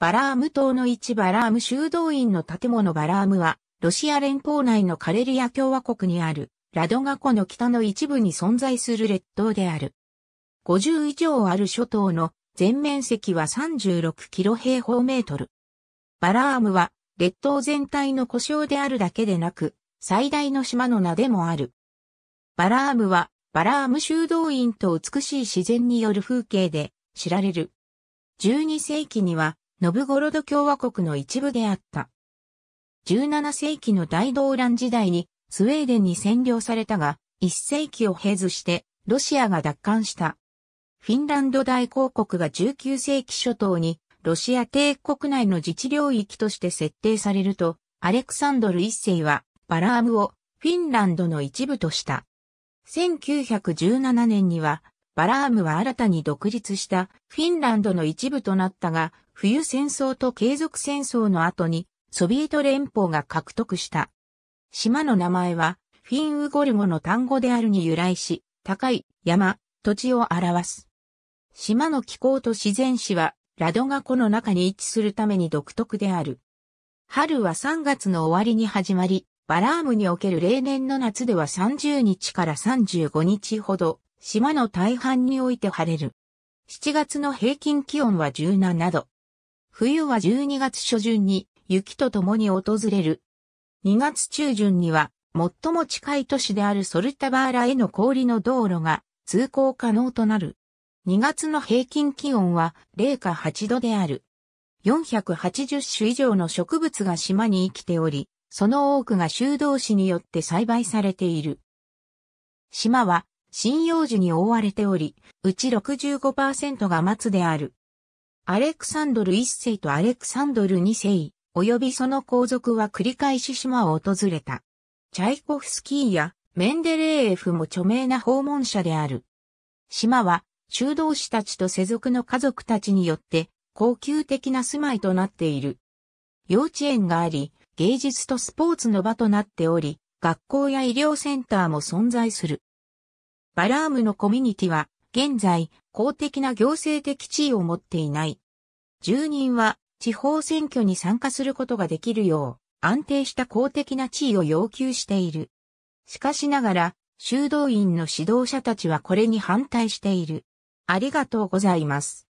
バラーム島の一バラーム修道院の建物バラームは、ロシア連邦内のカレリア共和国にある、ラドガ湖の北の一部に存在する列島である。50以上ある諸島の全面積は36キロ平方メートル。バラームは、列島全体の故障であるだけでなく、最大の島の名でもある。バラームは、バラーム修道院と美しい自然による風景で知られる。12世紀には、ノブゴロド共和国の一部であった。17世紀の大動乱時代にスウェーデンに占領されたが、1世紀を経ずしてロシアが奪還した。フィンランド大公国が19世紀初頭にロシア帝国内の自治領域として設定されると、アレクサンドル一世はバラームをフィンランドの一部とした。1917年にはバラームは新たに独立したフィンランドの一部となったが、冬戦争と継続戦争の後にソビエト連邦が獲得した。島の名前はフィンウゴル語の単語であるに由来し、高い山、土地を表す。島の気候と自然史はラドガ湖の中に位置するために独特である。春は3月の終わりに始まり、バラームにおける例年の夏では30日から35日ほど島の大半において晴れる。7月の平均気温は17度。冬は12月初旬に雪と共に訪れる。2月中旬には最も近い都市であるソルタバーラへの氷の道路が通行可能となる。2月の平均気温は0下8度である。480種以上の植物が島に生きており、その多くが修道士によって栽培されている。島は針葉樹に覆われており、うち65%が松である。アレクサンドル1世とアレクサンドル2世、及びその皇族は繰り返し島を訪れた。チャイコフスキーやメンデレーエフも著名な訪問者である。島は修道士たちと世俗の家族たちによって高級的な住まいとなっている。幼稚園があり、芸術とスポーツの場となっており、学校や医療センターも存在する。バラームのコミュニティは、現在、公的な行政的地位を持っていない。住人は、地方選挙に参加することができるよう、安定した公的な地位を要求している。しかしながら、修道院の指導者たちはこれに反対している。ありがとうございます。